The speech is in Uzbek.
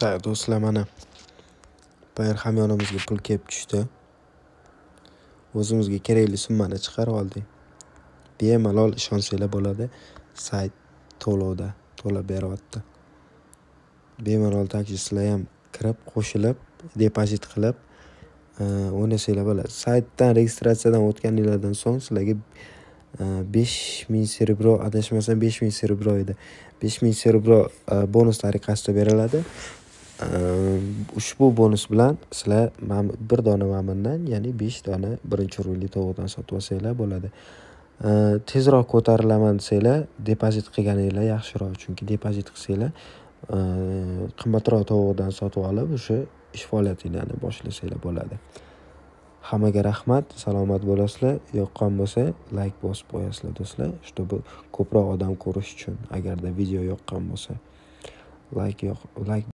Ha do'stlar mana bayar hamyonimizga pul kelib tushdi o'zimizga kerakli summani chiqarib oldik bemalol ishonsanglar bo'ladi sayt to'lovda to'lab beryapti bemalol также sizlar ham kirib qo'shilib depozit qilib eh, o'ynasanglar bo'ladi saytdan registratsiyadan o'tganinglardan so'ng sizlarga eh, besh ming serebro adashmasam besh ming serebro edi besh ming serebro eh, bonus tariqasida beriladi ushbu bonus bilan sizlar bir dona mamindan ya'ni besh dona birinchi urug'li tovuqdan sotib olsanglar bo'ladi tezroq ko'tarilaman desanglar depozit qilganinglar yaxshiroq chunki depozit qilsanglar qimmatroq tovuqdan sotib olib o'sha ish faoliyatinglarni boshlasanglar bo'ladi hammaga rahmat salomat bo'lasizlar yoqqan bo'lsa layk bosib qo'yasizlar do'stlar чтобы ko'proq odam ko'rish uchun agarda video yoqqan bo'lsa layk yoq layk